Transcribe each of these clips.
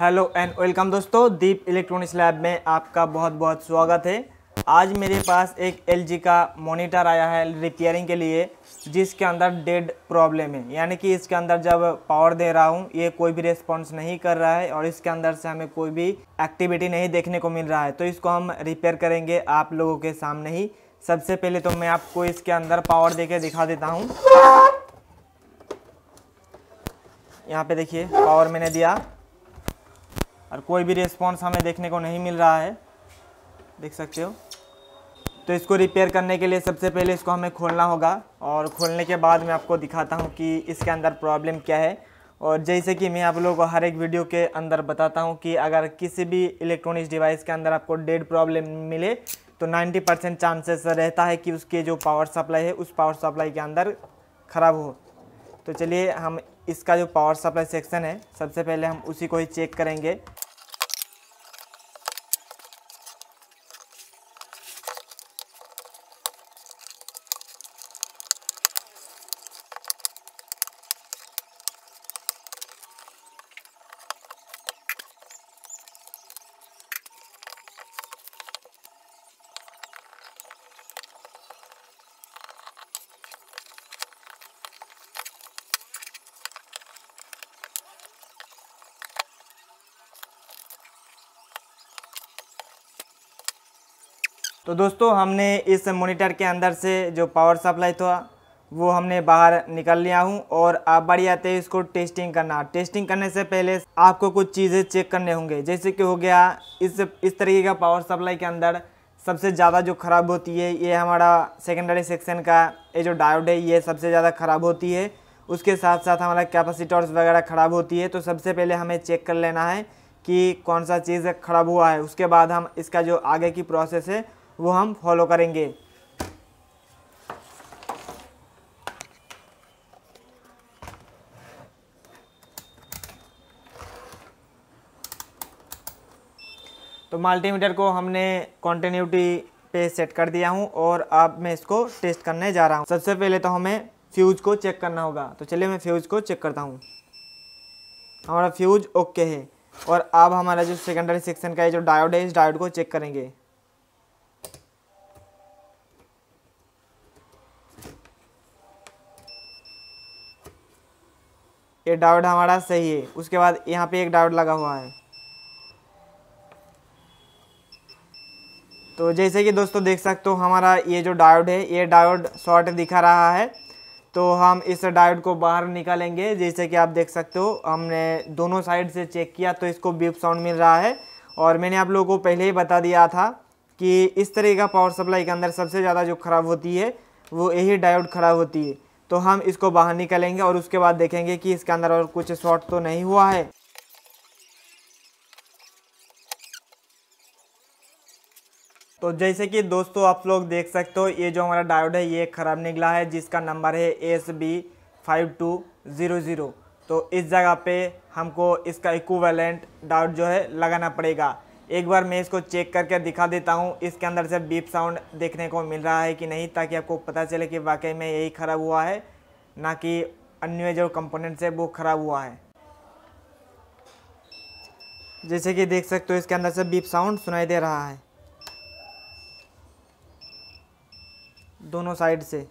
hello and welcome दोस्तों दीप electronics lab में आपका बहुत बहुत स्वागत है आज मेरे पास एक एलजी का मॉनिटर आया है रिपेयरिंग के लिए जिसके अंदर डेड प्रॉब्लम है यानी कि इसके अंदर जब पावर दे रहा हूँ ये कोई भी रिस्पॉन्स नहीं कर रहा है और इसके अंदर से हमें कोई भी एक्टिविटी नहीं देखने को मिल रहा है तो इसको हम रिपेयर करेंगे आप लोगों के सामने ही सबसे पहले तो मैं आपको इसके अंदर पावर दे दिखा देता हूँ यहाँ पे देखिए पावर मैंने दिया और कोई भी रिस्पॉन्स हमें देखने को नहीं मिल रहा है देख सकते हो तो इसको रिपेयर करने के लिए सबसे पहले इसको हमें खोलना होगा और खोलने के बाद मैं आपको दिखाता हूँ कि इसके अंदर प्रॉब्लम क्या है और जैसे कि मैं आप लोगों को हर एक वीडियो के अंदर बताता हूँ कि अगर किसी भी इलेक्ट्रॉनिक्स डिवाइस के अंदर आपको डेड प्रॉब्लम मिले तो 90 परसेंट चांसेस रहता है कि उसके जो पावर सप्लाई है उस पावर सप्लाई के अंदर ख़राब हो तो चलिए हम इसका जो पावर सप्लाई सेक्शन है सबसे पहले हम उसी को ही चेक करेंगे तो दोस्तों हमने इस मोनीटर के अंदर से जो पावर सप्लाई था वो हमने बाहर निकल लिया हूँ और आप बढ़ आते हैं इसको टेस्टिंग करना टेस्टिंग करने से पहले आपको कुछ चीज़ें चेक करने होंगे जैसे कि हो गया इस इस तरीके का पावर सप्लाई के अंदर सबसे ज़्यादा जो ख़राब होती है ये हमारा सेकेंडरी सेक्शन का ये जो डायोड है ये सबसे ज़्यादा ख़राब होती है उसके साथ साथ हमारा कैपेसिटर्स वगैरह ख़राब होती है तो सबसे पहले हमें चेक कर लेना है कि कौन सा चीज़ ख़राब हुआ है उसके बाद हम इसका जो आगे की प्रोसेस है वो हम फॉलो करेंगे तो मल्टीमीटर को हमने कॉन्टीन्यूटी पे सेट कर दिया हूँ और अब मैं इसको टेस्ट करने जा रहा हूँ सबसे पहले तो हमें फ्यूज़ को चेक करना होगा तो चलिए मैं फ्यूज़ को चेक करता हूँ हमारा फ्यूज़ ओके है और अब हमारा जो सेकेंडरी सेक्शन का है जो डायोड है इस डायोड को चेक करेंगे ये डाउट हमारा सही है उसके बाद यहाँ पे एक डाउट लगा हुआ है तो जैसे कि दोस्तों देख सकते हो हमारा ये जो डायोड है ये डायोड शॉर्ट दिखा रहा है तो हम इस डायोड को बाहर निकालेंगे जैसे कि आप देख सकते हो हमने दोनों साइड से चेक किया तो इसको बीप साउंड मिल रहा है और मैंने आप लोगों को पहले ही बता दिया था कि इस तरह का पावर सप्लाई के अंदर सबसे ज़्यादा जो खराब होती है वो यही डायोड खराब होती है तो हम इसको बाहर निकलेंगे और उसके बाद देखेंगे कि इसके अंदर और कुछ शॉर्ट तो नहीं हुआ है तो जैसे कि दोस्तों आप लोग देख सकते हो ये जो हमारा डायोड है ये ख़राब निकला है जिसका नंबर है S B five two zero zero तो इस जगह पे हमको इसका इक्वलेंट डायोड जो है लगाना पड़ेगा एक बार मैं इसको चेक करके दिखा देता हूँ इसके अंदर से बीप साउंड देखने को मिल रहा है कि नहीं ताकि आपको पता चले कि वाकई में यही ख़राब हुआ है ना कि अन्य जो कंपोनेंट्स है वो ख़राब हुआ है जैसे कि देख सकते हो इसके अंदर से बीप साउंड सुनाई दे रहा है दोनों साइड से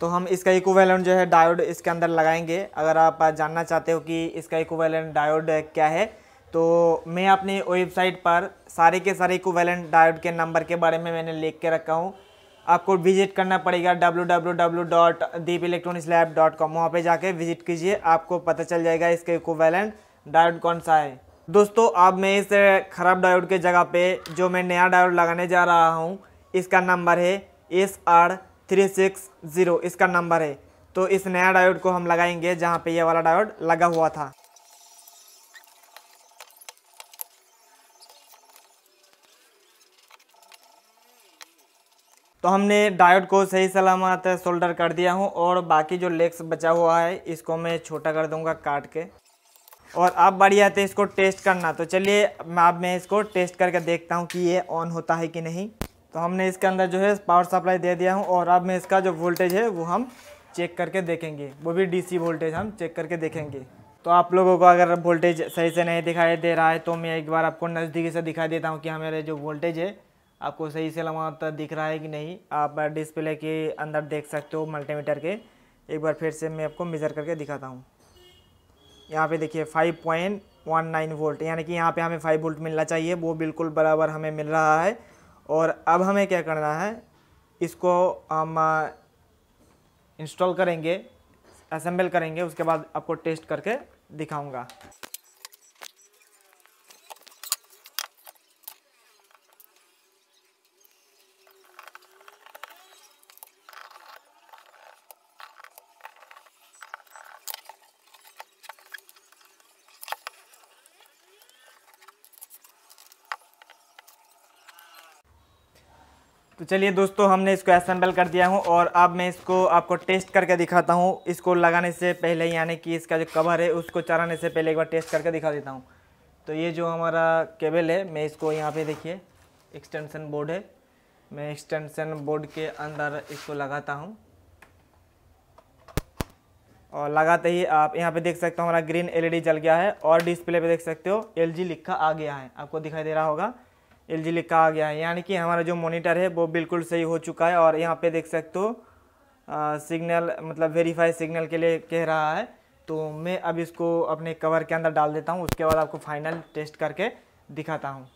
तो हम इसका इक्वेलेंट जो है डायोड इसके अंदर लगाएंगे अगर आप जानना चाहते हो कि इसका इक्वेलेंट डायोड क्या है तो मैं अपनी वेबसाइट पर सारे के सारे इक्वेलेंट डायोड के नंबर के बारे में मैंने लिख के रखा हूँ आपको विजिट करना पड़ेगा W W W dot Deep electronics lab dot com वहाँ पर जाके विजिट कीजिए आपको पता चल जाएगा इसका इक्वेलेंट डायोड कौन सा है दोस्तों अब मैं इस ख़राब डायोड के जगह पे जो मैं नया डायोड लगाने जा रहा हूँ इसका नंबर है S R three six zero इसका नंबर है तो इस नया डायोड को हम लगाएंगे जहाँ पे ये वाला डायोड लगा हुआ था तो हमने डायोड को सही सलामत सोल्डर कर दिया हूँ और बाकी जो लेग्स बचा हुआ है इसको मैं छोटा कर दूंगा काट के और अब बढ़िया थे इसको टेस्ट करना तो चलिए अब मैं इसको टेस्ट करके देखता हूँ कि ये ऑन होता है कि नहीं तो हमने इसके अंदर जो है पावर सप्लाई दे दिया हूँ और अब मैं इसका जो वोल्टेज है वो हम चेक करके देखेंगे वो भी डीसी वोल्टेज हम चेक करके देखेंगे तो आप लोगों को अगर वोल्टेज सही से नहीं दिखाई दे रहा है तो मैं एक बार आपको नज़दीकी से दिखाई देता हूँ कि हमारे जो वोल्टेज है आपको सही से लमात दिख रहा है कि नहीं आप डिस्प्ले के अंदर देख सकते हो मल्टीमीटर के एक बार फिर से मैं आपको मेज़र करके दिखाता हूँ यहाँ पे देखिए 5.19 वोल्ट यानी कि यहाँ पे हमें 5 वोल्ट मिलना चाहिए वो बिल्कुल बराबर हमें मिल रहा है और अब हमें क्या करना है इसको हम इंस्टॉल करेंगे असेंबल करेंगे उसके बाद आपको टेस्ट करके दिखाऊंगा तो चलिए दोस्तों हमने इसको असेंबल कर दिया हूँ और अब मैं इसको आपको टेस्ट करके दिखाता हूँ इसको लगाने से पहले यानी कि इसका जो कवर है उसको चलाने से पहले एक बार टेस्ट करके दिखा देता हूँ तो ये जो हमारा केबल है मैं इसको यहाँ पे देखिए एक्सटेंशन बोर्ड है मैं एक्सटेंशन बोर्ड के अंदर इसको लगाता हूँ और लगाते ही आप यहाँ पे देख सकते हो हमारा ग्रीन एलईडी जल गया है और डिस्प्ले पे देख सकते हो एलजी लिखा आ गया है आपको दिखाई दे रहा होगा एल जी कहा गया है यानी कि हमारा जो मोनिटर है वो बिल्कुल सही हो चुका है और यहाँ पे देख सकते हो सिग्नल मतलब वेरीफाई सिग्नल के लिए कह रहा है तो मैं अब इसको अपने कवर के अंदर डाल देता हूँ उसके बाद आपको फाइनल टेस्ट करके दिखाता हूँ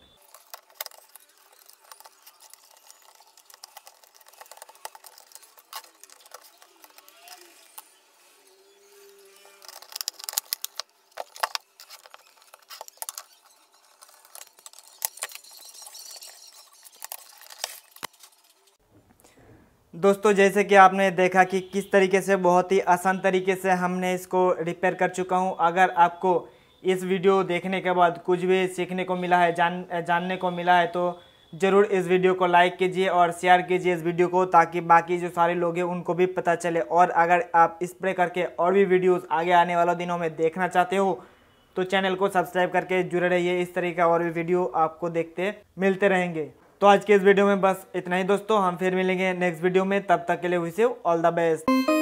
दोस्तों जैसे कि आपने देखा कि किस तरीके से बहुत ही आसान तरीके से हमने इसको रिपेयर कर चुका हूँ अगर आपको इस वीडियो देखने के बाद कुछ भी सीखने को मिला है जान जानने को मिला है तो ज़रूर इस वीडियो को लाइक कीजिए और शेयर कीजिए इस वीडियो को ताकि बाकी जो सारे लोग हैं उनको भी पता चले और अगर आप स्प्रे करके और भी वीडियोस आगे आने वाले दिनों में देखना चाहते हो तो चैनल को सब्सक्राइब करके जुड़े रहिए इस तरीके का और भी वीडियो आपको देखते मिलते रहेंगे तो आज के इस वीडियो में बस इतना ही दोस्तों हम फिर मिलेंगे नेक्स्ट वीडियो में तब तक के लिए wish you all the best